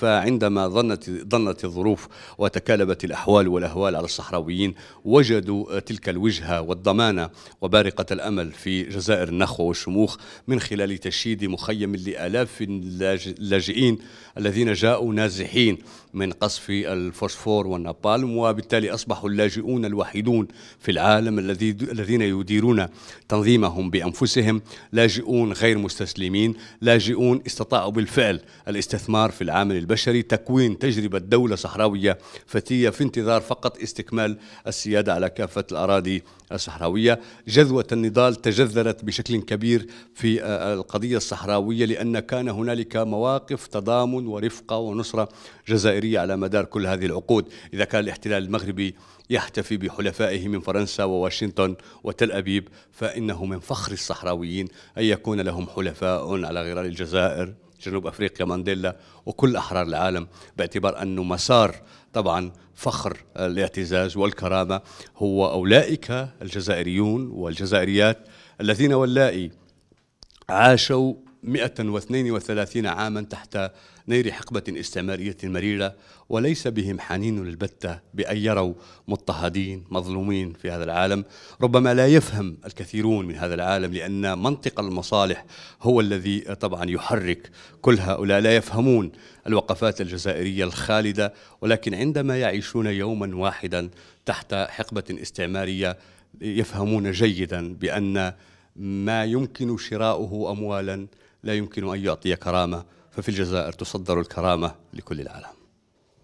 فعندما ظنت ظنت الظروف وتكالبت الاحوال والاهوال على الصحراويين وجدوا تلك الوجهه والضمانه وبارقه الامل في جزائر النخوه والشموخ من خلال تشييد مخيم لالاف اللاجئين الذين جاءوا نازحين من قصف الفوسفور والنابالم وبالتالي اصبحوا اللاجئون الوحيدون في العالم الذي الذين يديرون تنظيمهم بانفسهم لاجئون غير مستسلمين لاجئون استطاعوا بالفعل الاستثمار في العامل البشري تكوين تجربة دولة صحراوية فتية في انتظار فقط استكمال السيادة على كافة الأراضي الصحراوية جذوة النضال تجذرت بشكل كبير في آه، آه، القضية الصحراوية لأن كان هنالك مواقف تضامن ورفقة ونصرة جزائرية على مدار كل هذه العقود إذا كان الاحتلال المغربي يحتفي بحلفائه من فرنسا وواشنطن وتل أبيب فإنه من فخر الصحراويين أن يكون لهم حلفاء على غرار الجزائر جنوب افريقيا مانديلا وكل احرار العالم باعتبار انه مسار طبعا فخر الاعتزاز والكرامه هو اولئك الجزائريون والجزائريات الذين واللائي عاشوا 132 عاما تحت نير حقبة استعمارية مريرة وليس بهم حنين البتة بأن يروا مضطهدين مظلومين في هذا العالم ربما لا يفهم الكثيرون من هذا العالم لأن منطق المصالح هو الذي طبعا يحرك كل هؤلاء لا يفهمون الوقفات الجزائرية الخالدة ولكن عندما يعيشون يوما واحدا تحت حقبة استعمارية يفهمون جيدا بأن ما يمكن شراؤه اموالا لا يمكن أن يعطي كرامة ففي الجزائر تصدر الكرامة لكل العالم